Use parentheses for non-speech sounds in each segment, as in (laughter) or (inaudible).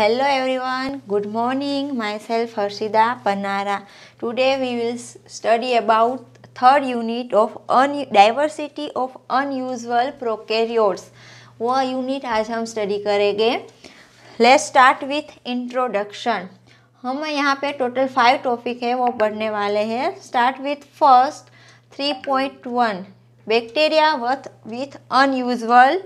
Hello everyone good morning myself Harshida Panara today we will study about third unit of an diversity of unusual prokaryotes वह unit आज हम study करेंगे let's start with introduction हम यहाँ पे total five topic है वो पढ़ने वाले हैं start with first three point one bacteria with unusual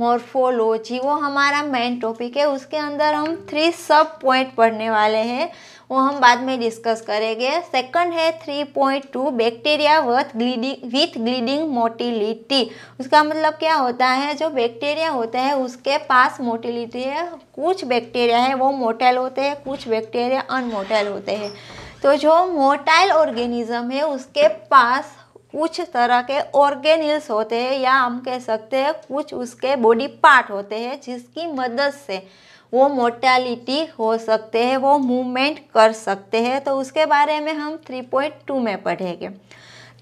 morphology वो हमारा मेन टॉपिक है उसके अंदर हम थ्री सब पॉइंट पढ़ने वाले हैं वो हम बाद में डिस्कस करेंगे सेकंड है three point two bacteria with gliding with gliding motility उसका मतलब क्या होता है जो बैक्टीरिया होता है उसके पास मोटिलिटी है कुछ बैक्टीरिया है वो मोटाइल होते हैं कुछ बैक्टीरिया अनमोटाइल होते हैं तो जो मोटाइल ऑर्गेनिज्म है उसके पास कुछ तरह के ऑर्गेनिल्स होते हैं या हम कह सकते हैं कुछ उसके बॉडी पार्ट होते हैं जिसकी मदद से वो मोटालिटी हो सकते हैं वो मूवमेंट कर सकते हैं तो उसके बारे में हम 3.2 में पढ़ेंगे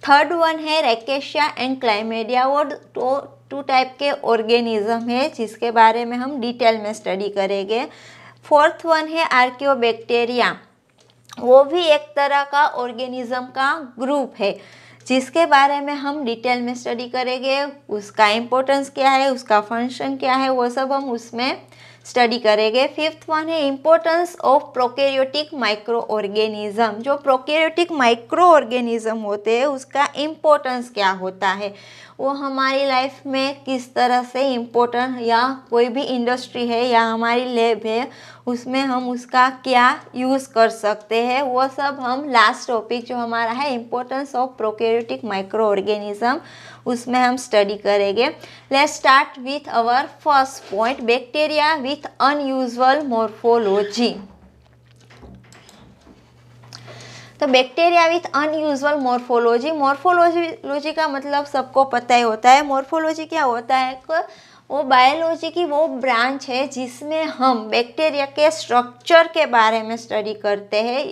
थर्ड वन है रेकेशिया एंड क्लाइमेडिया वो टू टू टाइप के ऑर्गेनिज्म है जिसके बारे में हम डिटेल में स्टडी करेंगे फोर्थ वन है आर्कियोबैक्टीरिया वो भी एक तरह का ऑर्गेनिज्म का ग्रुप है जिसके बारे में हम डिटेल में स्टडी करेंगे उसका इम्पोर्टेंस क्या है उसका फंक्शन क्या है वो सब हम उसमें स्टडी करेंगे फिफ्थ वन है importance of prokaryotic micro organism जो प्रोकेरियोटिक माइक्रो ऑर्गेनिज्म होते हैं उसका इम्पोर्टेंस क्या होता है वो हमारी लाइफ में किस तरह से इम्पोर्टेंट या कोई भी इंडस्ट्री है या हमारी लेब है उसमें हम उसका क्या यूज़ कर सकते हैं वो सब हम लास्ट टॉपिक जो हमारा है importance of prokaryotic micro organism उसमें हम स्टडी करेंगे let start with our first point bacteria with unusual morphology तो bacteria with unusual morphology morphology का मतलब सबको पता ही होता है मोर्फोलॉजी क्या होता है वो बायोलॉजी की वो ब्रांच है जिसमें हम बैक्टीरिया के स्ट्रक्चर के बारे में स्टडी करते हैं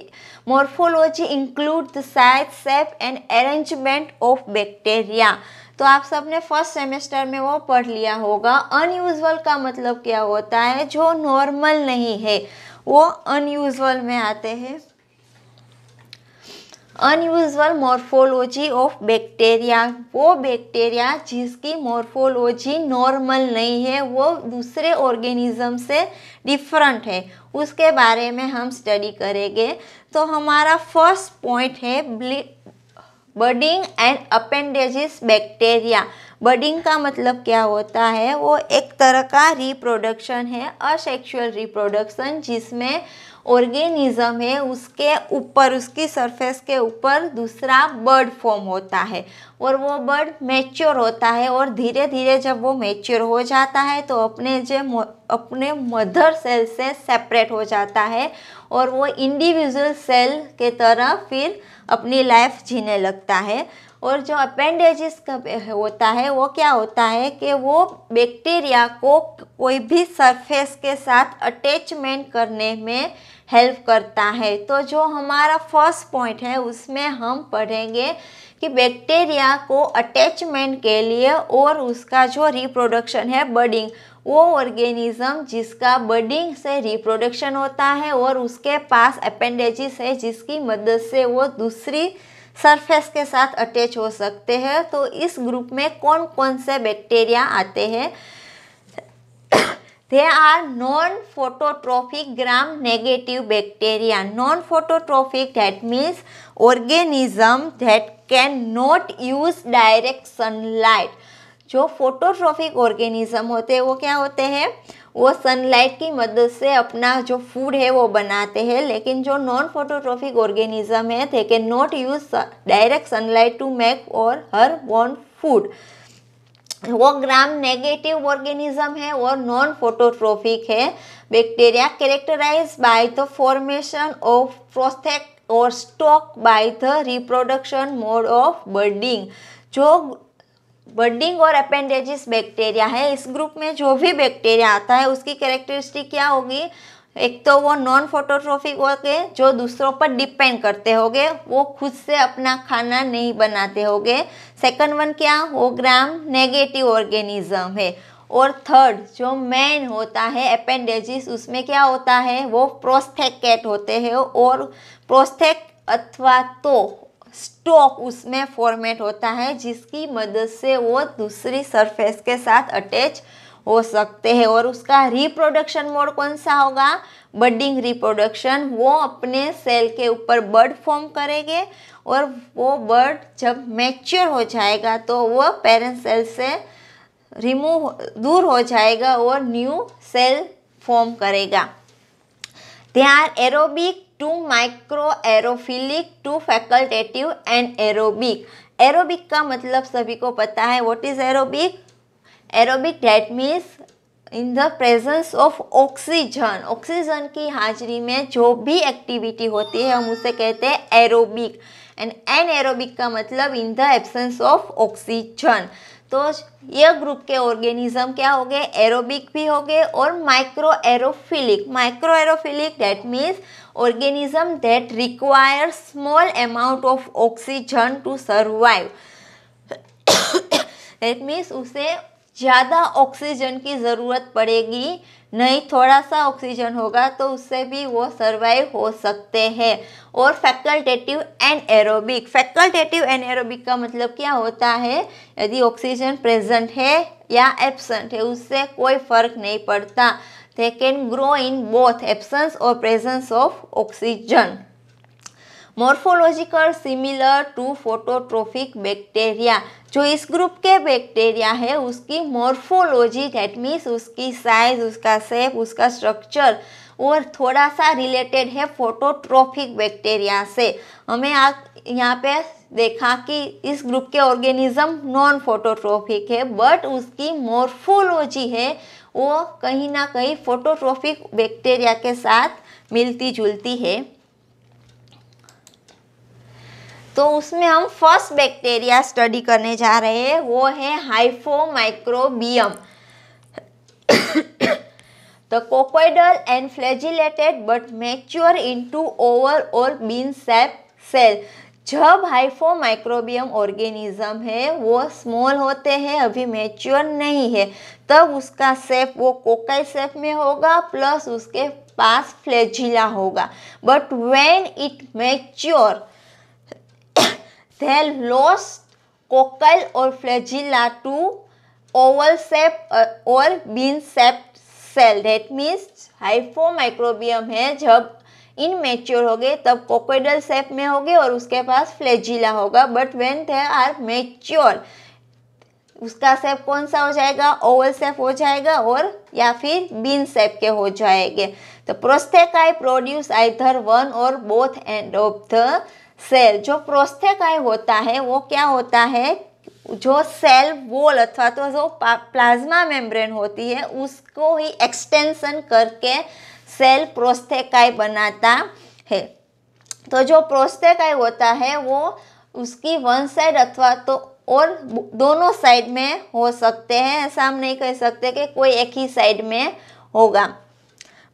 morphology include the size shape and arrangement of bacteria तो आप सबने फर्स्ट सेमेस्टर में वो पढ़ लिया होगा अनयूजल का मतलब क्या होता है जो नॉर्मल नहीं है वो अनयूजल में आते हैं अनयूजल मॉर्फोलॉजी ऑफ बैक्टीरिया वो बैक्टीरिया जिसकी मॉर्फोलॉजी नॉर्मल नहीं है वो दूसरे ऑर्गेनिज्म से डिफरेंट है उसके बारे में हम स्टडी करेंगे तो हमारा फर्स्ट पॉइंट है बर्डिंग एंड अपेंडेजिस बैक्टेरिया बर्डिंग का मतलब क्या होता है वो एक तरह का रिप्रोडक्शन है असेक्शुअल रिप्रोडक्शन जिसमें ऑर्गेनिज्म है उसके ऊपर उसकी सरफेस के ऊपर दूसरा बर्ड फॉर्म होता है और वो बर्ड मैच्योर होता है और धीरे धीरे जब वो मैच्योर हो जाता है तो अपने जो अपने मदर सेल से सेपरेट हो जाता है और वो इंडिविजुअल सेल के तरह फिर अपनी लाइफ जीने लगता है और जो अपेंडेजिस का होता है वो क्या होता है कि वो बैक्टीरिया को कोई भी सरफेस के साथ अटैचमेंट करने में हेल्प करता है तो जो हमारा फर्स्ट पॉइंट है उसमें हम पढ़ेंगे कि बैक्टीरिया को अटैचमेंट के लिए और उसका जो रिप्रोडक्शन है बर्डिंग वो ऑर्गेनिज्म जिसका बर्डिंग से रिप्रोडक्शन होता है और उसके पास अपेंडेजिस है जिसकी मदद से वो दूसरी सरफेस के साथ अटैच हो सकते हैं तो इस ग्रुप में कौन कौन से बैक्टीरिया आते हैं they are non phototrophic gram negative bacteria non phototrophic that means organism that can not use direct sunlight जो फोटोट्रॉफिक ऑर्गेनिज्म होते हैं वो क्या होते हैं वो सनलाइट की मदद से अपना जो फूड है वो बनाते हैं लेकिन जो नॉन फोटोट्रॉफिक ऑर्गेनिज्म है they can not use direct sunlight to make और हर वॉन्ट फूड वो ग्राम नेगेटिव ऑर्गेनिज्म है और नॉन फोटोट्रॉफिक है bacteria characterize by the formation of prostheca और stalk by the reproduction mode of budding जो budding और अपेंडेजिस बैक्टीरिया है इस ग्रुप में जो भी बैक्टीरिया आता है उसकी कैरेक्टरिस्टिक क्या होगी एक तो वो नॉन फोटोट्रोफिक होंगे जो दूसरों पर डिपेंड करते होंगे वो खुद से अपना खाना नहीं बनाते होंगे सेकंड वन क्या वो ग्राम नेगेटिव ऑर्गेनिज्म है और थर्ड जो मैन होता है अपेंडेजिस उसमें क्या होता है वो प्रोस्थेकेट होते हैं और प्रोस्थेक अथवा तो स्टॉक उसमें फॉर्मेट होता है जिसकी मदद से वो दूसरी सरफेस के साथ अटैच हो सकते हैं और उसका रिप्रोडक्शन मोड कौन सा होगा बडिंग रिप्रोडक्शन वो अपने सेल के ऊपर बर्ड फॉर्म करेंगे और वो बर्ड जब मैच्योर हो जाएगा तो वो पेरेंट सेल से रिमूव दूर हो जाएगा और न्यू सेल फॉर्म करेगा they are aerobic to micro aerophilic to facultative and aerobic aerobic का मतलब सभी को पता है what is aerobic aerobic that means in the presence of oxygen oxygen की हाजिरी में जो भी एक्टिविटी होती है हम उसे कहते हैं एरोबिक एंड एन एरोबिक का मतलब in the absence of oxygen तो यह ग्रुप के ऑर्गेनिज्म क्या हो गए एरोबिक भी हो गए और micro aerophilic micro aerophilic that means organism that require small amount of oxygen to survive that means उसे ज़्यादा ऑक्सीजन की ज़रूरत पड़ेगी नहीं थोड़ा सा ऑक्सीजन होगा तो उससे भी वो सर्वाइव हो सकते हैं और facultative and aerobic facultative and aerobic का मतलब क्या होता है यदि ऑक्सीजन प्रेजेंट है या एबसेंट है उससे कोई फर्क नहीं पड़ता they can grow in both absence और presence of oxygen morphological similar to phototrophic bacteria जो इस ग्रुप के बैक्टीरिया है उसकी मॉर्फोलॉजी डेट मीन्स उसकी साइज उसका सेप उसका स्ट्रक्चर और थोड़ा सा रिलेटेड है फोटोट्रॉफिक बैक्टीरिया से हमें आप यहाँ पे देखा कि इस ग्रुप के ऑर्गेनिज्म नॉन फोटोट्रॉफिक है बट उसकी मॉर्फोलॉजी है वो कहीं ना कहीं फोटोट्रॉफिक बैक्टीरिया के साथ मिलती जुलती है तो उसमें हम फर्स्ट बैक्टीरिया स्टडी करने जा रहे हैं वो है hyphomicrobium and cocoidal but mature into overall bean shape cell जब हाइफोमाइक्रोबियम ऑर्गेनिज्म है वो स्मॉल होते हैं अभी मैच्योर नहीं है तब उसका सेप वो कोकाई सेप में होगा प्लस उसके पास फ्लेजिला होगा but when it mature they lost cochlear or flagella to oval shaped uh, or bean shaped cell that means hyphomicrobium है जब इन मेच्योर हो गए तब कोकोडल सेप में हो गए और उसके पास फ्लेजिला होगा but when they are mature उसका सेप कौन सा हो जाएगा ओवल सेप हो जाएगा और या फिर बीन सेप के हो जाएंगे तो प्रोस्थेकाई प्रोड्यूस आइधर वन और both end of the cell जो પ્રોસ્થેકાય होता है वो क्या होता है जो सेल वॉल अथवा तो जो प्लाज्मा मेम्ब्रेन होती है उसको ही एक्सटेंशन करके सेल प्रोस्थेकाय बनाता है तो जो प्रोस्थेकाय होता है वो उसकी वन साइड अथवा तो और दोनों साइड में हो सकते हैं ऐसा हम नहीं कह सकते कि कोई एक ही साइड में होगा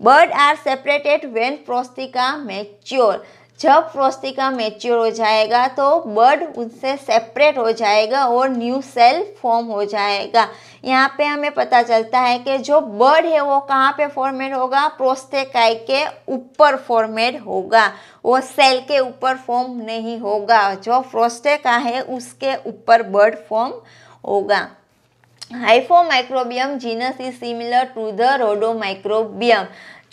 bud are separated when prostheca mature जब प्रोस्टिका मेच्योर हो जाएगा तो बर्ड उनसे सेपरेट हो जाएगा और न्यू सेल फॉर्म हो जाएगा यहाँ पे हमें पता चलता है कि जो बर्ड है वो कहाँ पे फॉर्मेट होगा प्रोस्टेकाई के ऊपर फॉर्मेट होगा वो सेल के ऊपर फॉर्म नहीं होगा जो प्रोस्टेका है उसके ऊपर बर्ड फॉर्म होगा hyphomicrobium genus is similar to the rhodomicrobium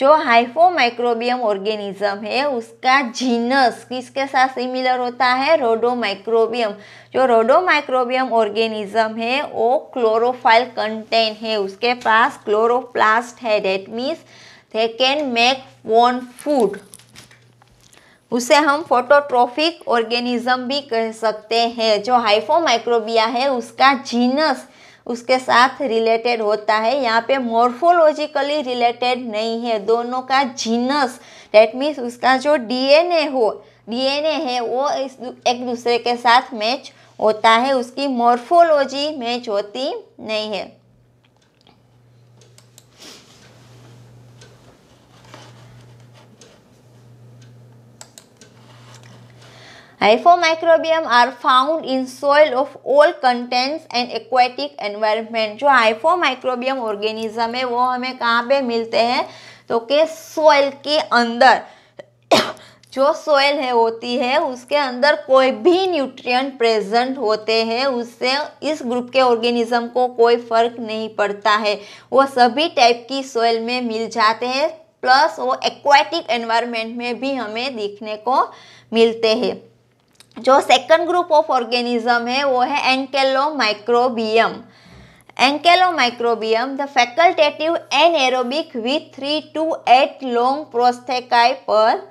जो हाइफोमाइक्रोबियम ऑर्गेनिज्म है उसका जीनस किसके साथ सिमिलर होता है रोडोमाइक्रोबियम जो रोडोमाइक्रोबियम ऑर्गेनिज्म है वो क्लोरोफाइल कंटेंट है उसके पास क्लोरोप्लास्ट है that means they can make own food उसे हम फोटोट्रोफिक ऑर्गेनिज्म भी कह सकते हैं जो हाइफोमाइक्रोबिया है उसका जीनस उसके साथ रिलेटेड होता है यहाँ पे मोर्फोलॉजिकली रिलेटेड नहीं है दोनों का जीनस डेट मीन्स उसका जो डीएनए हो डीएनए है वो इस एक दूसरे के साथ मैच होता है उसकी मोर्फोलॉजी मैच होती नहीं है hyphomicrobium are found in soil of all contents and aquatic environment जो हाइफोमाइक्रोबियम ऑर्गेनिज्म है वो हमें कहाँ पे मिलते हैं तो के सोइल के अंदर (coughs) जो सोइल है होती है उसके अंदर कोई भी न्यूट्रिएंट प्रेजेंट होते हैं उससे इस ग्रुप के ऑर्गेनिज्म को कोई फर्क नहीं पड़ता है वो सभी टाइप की सोइल में मिल जाते हैं प्लस वो एक्वाटिक एनवायरनमेंट में भी हमें देखने को मिलते हैं जो सेकंड ग्रुप ऑफ ऑर्गेनिज्म है वो है ancalomicrobium ancalomicrobium the facultative anaerobic with three to eight long prosthecae per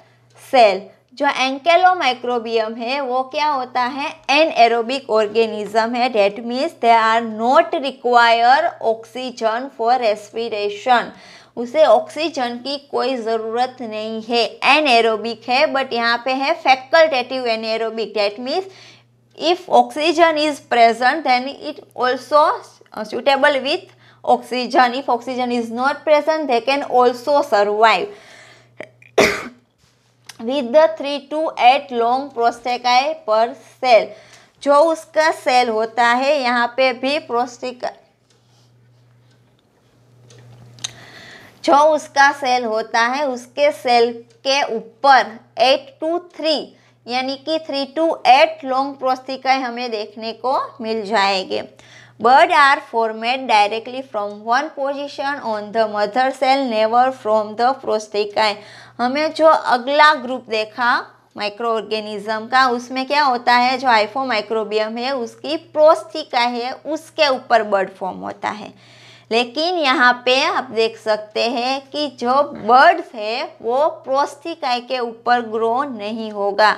cell जो एंकेलो माइक्रोबियम है वो क्या होता है एन एरोबिक ऑर्गेनिज्म है that means they are not require oxygen for respiration उसे ऑक्सीजन की कोई ज़रूरत नहीं है एन एनएरोबिक है बट यहाँ पे है facultative anaerobic that means if oxygen is present then it also suitable with oxygen if oxygen is not present they can also survive with the three to eight long prosthecae per cell जो उसका cell होता है यहाँ पे भी प्रोस्टिक जो उसका cell होता है उसके सेल के ऊपर एट टू थ्री यानी कि थ्री टू एट लॉन्ग प्रोस्तिकाएं हमें देखने को मिल जाएंगे bud are formed directly from one position on the mother cell never from the prosticae हमें जो अगला ग्रुप देखा माइक्रो ऑर्गेनिज्म का उसमें क्या होता है जो आइफो माइक्रोबियम है उसकी प्रोस्थिका है उसके ऊपर बर्ड फॉर्म होता है लेकिन यहाँ पे आप देख सकते हैं कि जो बर्ड्स है वो प्रोस्थिकाय के ऊपर ग्रो नहीं होगा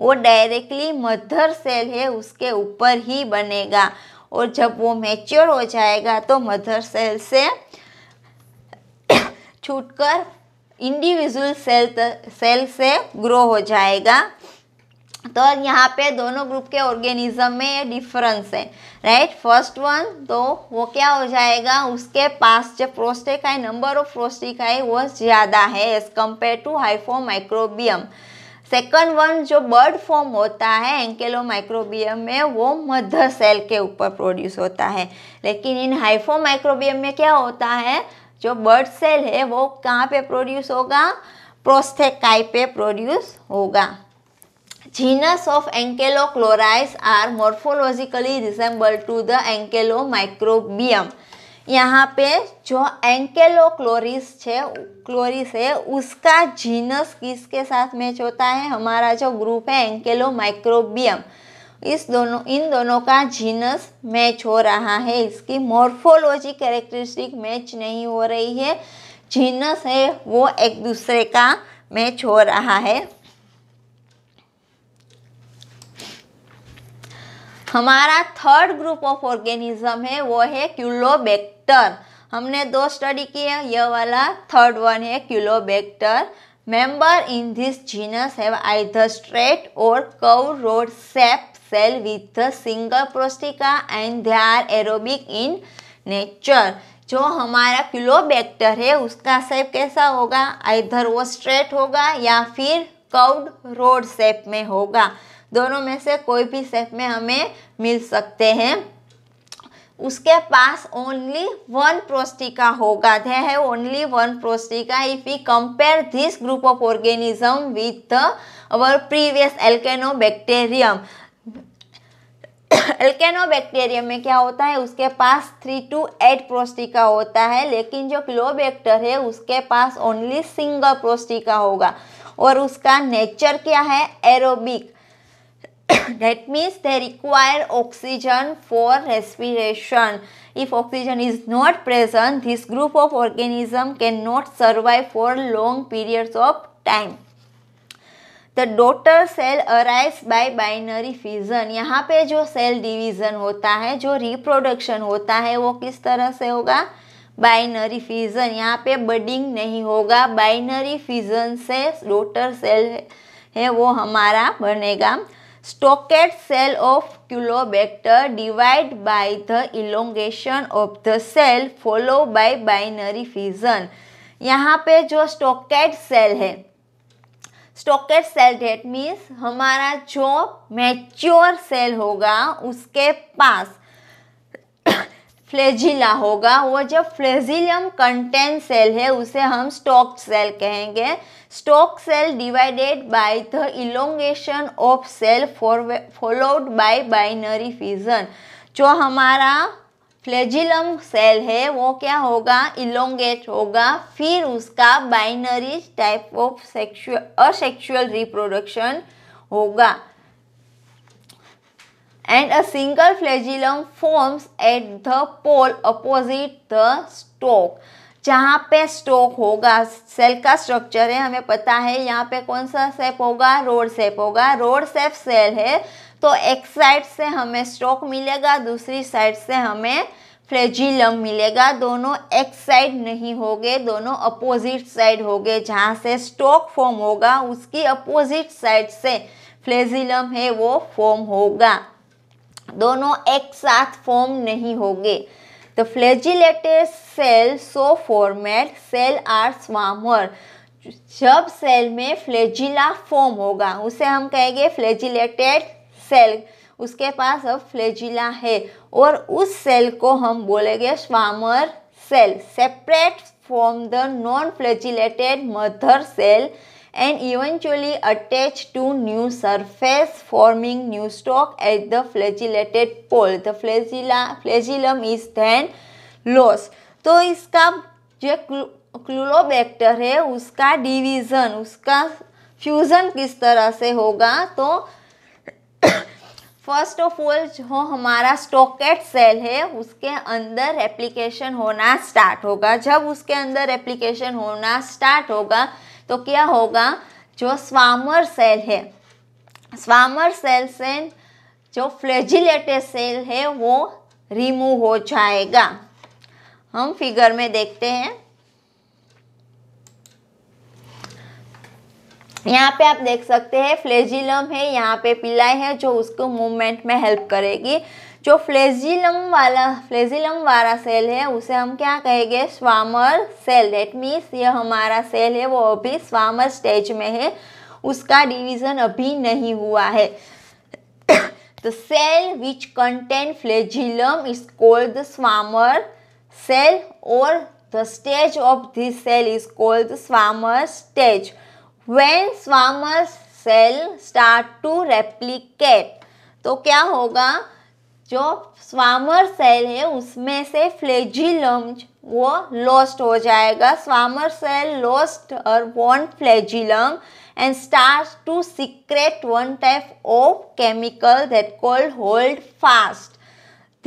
वो डायरेक्टली मदर सेल है उसके ऊपर ही बनेगा और जब वो मैच्योर हो जाएगा तो मदर सेल से (coughs) छूटकर इंडिविजुअल सेल सेल से ग्रो हो जाएगा तो यहाँ पे दोनों ग्रुप के ऑर्गेनिज्म में डिफरेंस है राइट फर्स्ट वन तो वो क्या हो जाएगा उसके पास जो प्रोस्टेक है नंबर ऑफ प्रोस्टिक है वो ज़्यादा है as compare to hyphomicrobium second one जो बर्ड फॉर्म होता है एंकेलो माइक्रोबियम में वो मधर सेल के ऊपर प्रोड्यूस होता है लेकिन इन हाइफो माइक्रोबियम में क्या होता है जो बर्ड सेल है वो कहाँ पे प्रोड्यूस होगा प्रोस्थेकाई पे प्रोड्यूस होगा genus of are are morphologically resemble to the microbium यहाँ पे जो एंकेलो क्लोरिस है क्लोरिस है उसका जीनस किसके साथ मैच होता है हमारा जो ग्रुप है एंकेलो माइक्रोबियम इस दोनों इन दोनों का जीनस मैच हो रहा है इसकी मॉर्फोलॉजी कैरेक्टरिस्टिक मैच नहीं हो रही है जीनस है वो एक दूसरे का मैच हो रहा है हमारा थर्ड ग्रुप ऑफ ऑर्गेनिज्म है वो है क्यूलोबैक्टर हमने दो स्टडी किए यह वाला थर्ड वन है caulobacter member in this genus have either straight और कव rod shape cell with the single prostheca and they are aerobic in nature जो हमारा क्यूलोबैक्टर है उसका सेप कैसा होगा आइधर वो स्ट्रेट होगा या फिर कव रोड सेप में होगा दोनों में से कोई भी शेप में हमें मिल सकते हैं उसके पास ओनली वन प्रोस्टिका होगा दे है only one prostheca if you compare this group of organism with our previous alkenobacterium alkenobacterium में क्या होता है उसके पास थ्री टू एट प्रोस्टिका होता है लेकिन जो क्लोबैक्टर है उसके पास ओनली सिंगल प्रोस्टिका होगा और उसका नेचर क्या है aerobic that means they require oxygen for respiration. If oxygen is not present, this group of organism cannot survive for long periods of time. the daughter cell arise by binary fission yahan pe jo cell division hota hai jo reproduction hota hai wo kis tarah se hoga binary fission यहाँ पे budding नहीं होगा binary fission से daughter cell है वो हमारा बनेगा stockade cell of Culobacter divided by the elongation of the cell followed by binary fission. यहाँ पे जो स्टोकेट सेल है स्टोकेट सेल डेट मीन्स हमारा जो मैच्योर सेल होगा उसके पास फ्लेजिला होगा वो जो फ्लेजिलियम कंटेन सेल है उसे हम स्टॉक सेल कहेंगे stalk cell divided by the elongation of cell for followed by binary fission जो हमारा फ्लेजिलम सेल है वो क्या होगा इलोंगेट होगा फिर उसका binary type of sexual asexual reproduction होगा and a single flagellum forms at the pole opposite the stalk. जहाँ पे स्टोक होगा सेल का स्ट्रक्चर है हमें पता है यहाँ पे कौन सा सेप होगा रोड सेप होगा रोड सेप सेल है तो एक साइड से हमें स्टोक मिलेगा दूसरी साइड से हमें फ्लेजिलम मिलेगा दोनों एक साइड नहीं होगे दोनों अपोजिट साइड होगे जहाँ से स्टोक फॉर्म होगा उसकी अपोजिट साइड से फ्लेजिलम है वो फॉर्म होगा दोनों एक साथ फॉर्म नहीं होंगे The flagellated cell so formed cell are swarmer जब सेल में फ्लेजिला फॉर्म होगा उसे हम कहेंगे फ्लेजिलेटेड सेल उसके पास अब फ्लेजिला है और उस सेल को हम बोलेंगे swarmer cell separate from the non flagellated mother cell and eventually attach to new surface forming new stalk at the flagellated pole. The flagella, flagellum is then lost. to iska jo clulobacter hai uska division uska fusion kis tarah se hoga to first of all जो हमारा स्टोकेट cell है उसके अंदर application होना start होगा जब उसके अंदर एप्लीकेशन होना स्टार्ट होगा तो क्या होगा जो स्वामर सेल है स्वामर सेल से जो फ्लेजिलेटेड सेल है वो रिमूव हो जाएगा हम फिगर में देखते हैं यहाँ पे आप देख सकते हैं फ्लेजिलम है यहाँ पे पिलाई है जो उसको मूवमेंट में हेल्प करेगी जो फ्लेजिलम वाला फ्लेजिलम वाला सेल है उसे हम क्या कहेंगे स्वामर सेल दैट मीन्स ये हमारा सेल है वो अभी स्वामर स्टेज में है उसका डिवीजन अभी नहीं हुआ है the cell which contain flagellum is called swarmer cell और the stage of this cell is called swarmer stage when swarmer cell start to replicate तो क्या होगा जो स्वामर सेल है उसमें से फ्लेजिलम वो लॉस्ट हो जाएगा स्वामर सेल लॉस्ट और one flagellum and start to secrete one type of chemical that called holdfast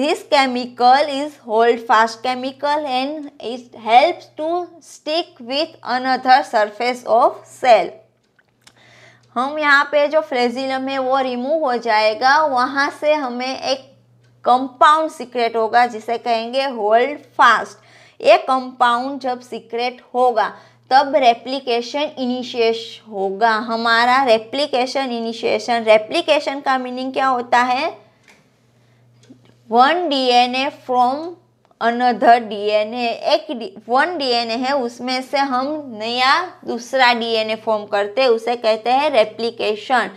this chemical is holdfast chemical and it helps to stick with another surface of cell हम यहाँ पे जो flagellum है वो remove हो जाएगा वहाँ से हमें एक कंपाउंड सीक्रेट होगा जिसे कहेंगे होल्ड फास्ट ये कंपाउंड जब सीक्रेट होगा तब रेप्लिकेशन इनिशिएश होगा हमारा रेप्लिकेशन इनिशिएशन रेप्लिकेशन का मीनिंग क्या होता है one DNA from another DNA एक वन डीएनए है उसमें से हम नया दूसरा डीएनए फॉर्म करते हैं उसे कहते हैं रेप्लिकेशन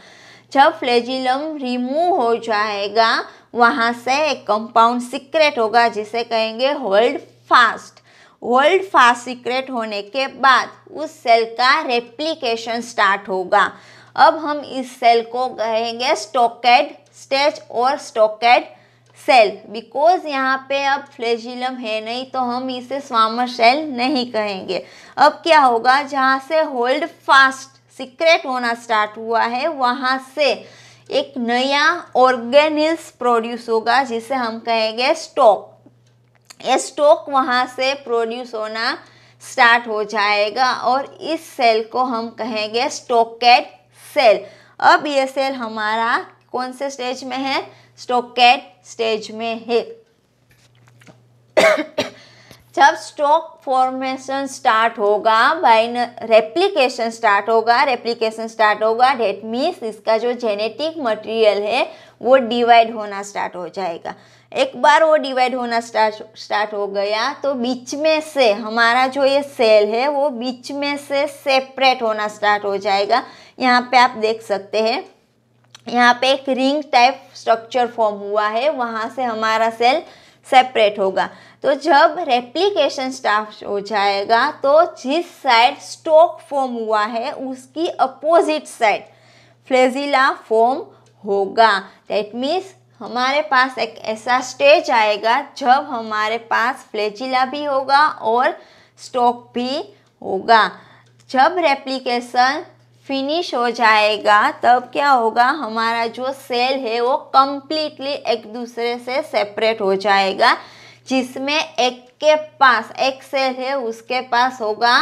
जब फ्लेजिलम रिमूव हो जाएगा वहाँ से एक कंपाउंड सीक्रेट होगा जिसे कहेंगे holdfast holdfast secrete होने के बाद उस सेल का रेप्लीकेशन स्टार्ट होगा अब हम इस सेल को कहेंगे स्टोकेड स्टेज और स्टोकेड सेल बिकॉज यहाँ पे अब फ्लेजिलम है नहीं तो हम इसे स्वामर सेल नहीं कहेंगे अब क्या होगा जहाँ से होल्ड फास्ट सीक्रेट होना स्टार्ट हुआ है वहाँ से एक नया ऑर्गेनिल्स प्रोड्यूस होगा जिसे हम कहेंगे स्टॉक ये स्टॉक वहाँ से प्रोड्यूस होना स्टार्ट हो जाएगा और इस सेल को हम कहेंगे स्टोकेट सेल अब ये सेल हमारा कौन से स्टेज में है स्टोकेट स्टेज में है जब स्टॉक फॉर्मेशन स्टार्ट होगा बाइन रेप्लीकेशन स्टार्ट होगा रेप्लीकेशन स्टार्ट होगा डेट मीन्स इसका जो जेनेटिक मटेरियल है वो डिवाइड होना स्टार्ट हो जाएगा एक बार वो डिवाइड होना स्टार्ट स्टार्ट हो गया तो बीच में से हमारा जो ये सेल है वो बीच में से सेपरेट होना स्टार्ट हो जाएगा यहाँ पे आप देख सकते हैं यहाँ पे एक रिंग टाइप स्ट्रक्चर फॉर्म हुआ है वहाँ से हमारा सेल सेपरेट होगा तो जब रेप्लिकेशन स्टाफ हो जाएगा तो जिस साइड स्टोक फॉर्म हुआ है उसकी अपोजिट साइड फ्लेजिला फॉर्म होगा दैट मीन्स हमारे पास एक ऐसा स्टेज आएगा जब हमारे पास फ्लेजिला भी होगा और स्टोक भी होगा जब रेप्लिकेशन फिनिश हो जाएगा तब क्या होगा हमारा जो सेल है वो कम्प्लीटली एक दूसरे से सेपरेट हो जाएगा जिसमें एक के पास एक सेल है उसके पास होगा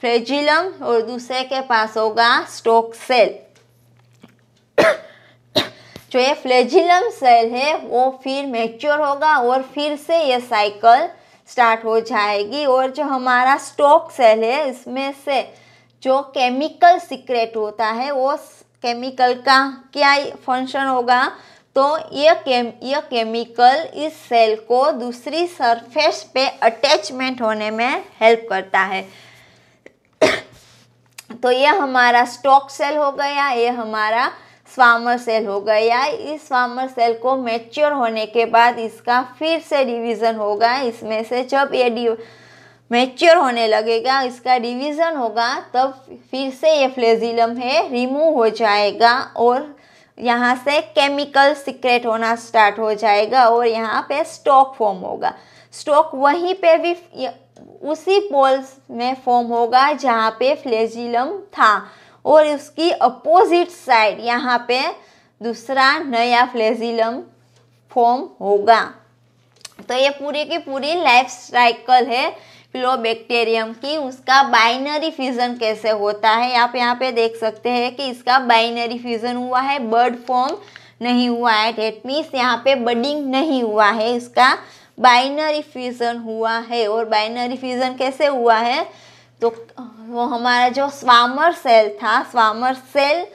फ्रेजिलम और दूसरे के पास होगा स्टोक सेल (coughs) जो ये फ्लेजिलम सेल है वो फिर मेच्योर होगा और फिर से ये साइकिल स्टार्ट हो जाएगी और जो हमारा स्टोक सेल है इसमें से जो केमिकल सीक्रेट होता है वो केमिकल का क्या फंक्शन होगा तो यह केम यह केमिकल इस सेल को दूसरी सरफेस पे अटैचमेंट होने में हेल्प करता है (coughs) तो यह हमारा स्टॉक सेल हो गया यह हमारा स्वामर सेल हो गया इस स्वामर सेल को मैच्योर होने के बाद इसका फिर से डिवीज़न होगा इसमें से जब ये डि मैच्योर होने लगेगा इसका डिवीज़न होगा तब फिर से ये फ्लेजिलम है रिमूव हो जाएगा और यहाँ से केमिकल सिक्रेट होना स्टार्ट हो जाएगा और यहाँ पे स्टॉक फॉर्म होगा स्टॉक वहीं पे भी उसी पोल्स में फॉर्म होगा जहाँ पे फ्लेजिलम था और उसकी अपोजिट साइड यहाँ पे दूसरा नया फ्लेजिलम फॉर्म होगा तो ये पूरी की पूरी लाइफ साइकिल है फिलोबैक्टेरियम की उसका बाइनरी फ्यूज़न कैसे होता है आप यहाँ पे देख सकते हैं कि इसका बाइनरी फ्यूज़न हुआ है बर्ड फॉर्म नहीं हुआ है डेट मीन्स यहाँ पे बडिंग नहीं हुआ है इसका बाइनरी फ्यूज़न हुआ है और बाइनरी फ्यूज़न कैसे हुआ है तो वो हमारा जो स्वामर सेल था स्वामर सेल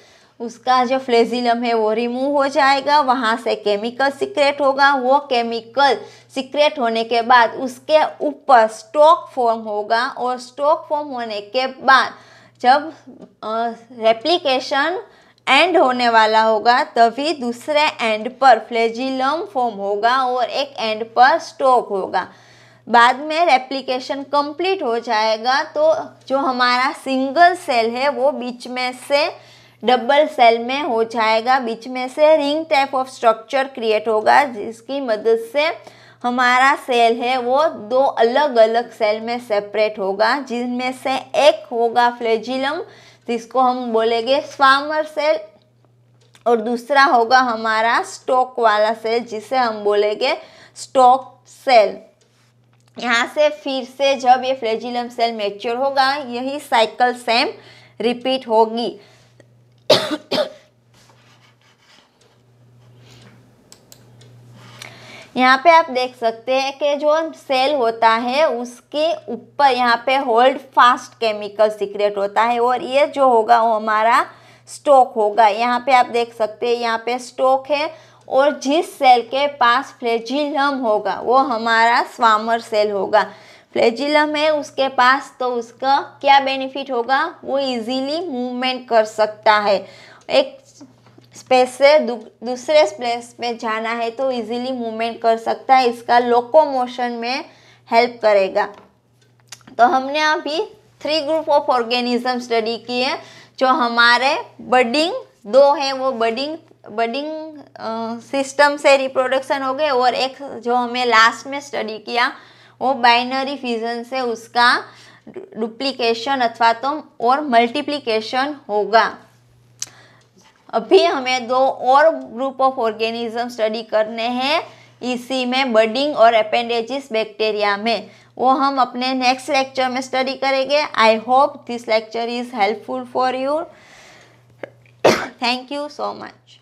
उसका जो फ्लेजिलम है वो रिमूव हो जाएगा वहाँ से केमिकल सिक्रेट होगा वो केमिकल सीक्रेट होने के बाद उसके ऊपर स्टॉक फॉर्म होगा और स्टॉक फॉर्म होने के बाद जब रेप्लिकेशन एंड होने वाला होगा तभी दूसरे एंड पर फ्लेजिलम फॉर्म होगा और एक एंड पर स्टॉक होगा बाद में रेप्लिकेशन कंप्लीट हो जाएगा तो जो हमारा सिंगल सेल है वो बीच में से डबल सेल में हो जाएगा बीच में से ring type of structure create होगा जिसकी मदद से हमारा सेल है वो दो अलग अलग सेल में सेपरेट होगा जिनमें से एक होगा फ्लेजिलम जिसको हम बोलेंगे स्वामर सेल और दूसरा होगा हमारा स्टॉक वाला सेल जिसे हम बोलेंगे स्टॉक सेल यहाँ से फिर से जब ये फ्लेजिलम सेल मैच्योर होगा यही साइकिल सेम रिपीट होगी यहाँ पे आप देख सकते हैं कि जो सेल होता है उसके ऊपर यहाँ पे होल्ड फास्ट केमिकल सीक्रेट होता है और ये जो होगा वो हमारा स्टॉक होगा यहाँ पे आप देख सकते हैं यहाँ पे स्टॉक है और जिस सेल के पास फ्लेजिलम होगा वो हमारा स्वामर सेल होगा फ्लेजिलम है उसके पास तो उसका क्या बेनिफिट होगा वो इजीली मूवमेंट कर सकता है एक स्पेस से दूसरे स्पेस में जाना है तो इजीली मूवमेंट कर सकता है इसका लोकोमोशन में हेल्प करेगा तो हमने अभी three group of organism study किए जो हमारे बडिंग दो हैं वो बडिंग बडिंग सिस्टम से रिप्रोडक्शन हो गए और एक जो हमें लास्ट में स्टडी किया वो बाइनरी फिजन से उसका डुप्लीकेशन अथवा तो और मल्टीप्लीकेशन होगा अभी हमें दो और ग्रुप ऑफ ऑर्गेनिज्म स्टडी करने हैं इसी में बर्डिंग और अपेंडेजिस बैक्टीरिया में वो हम अपने नेक्स्ट लेक्चर में स्टडी करेंगे I hope this lecture is helpful for you thank you so much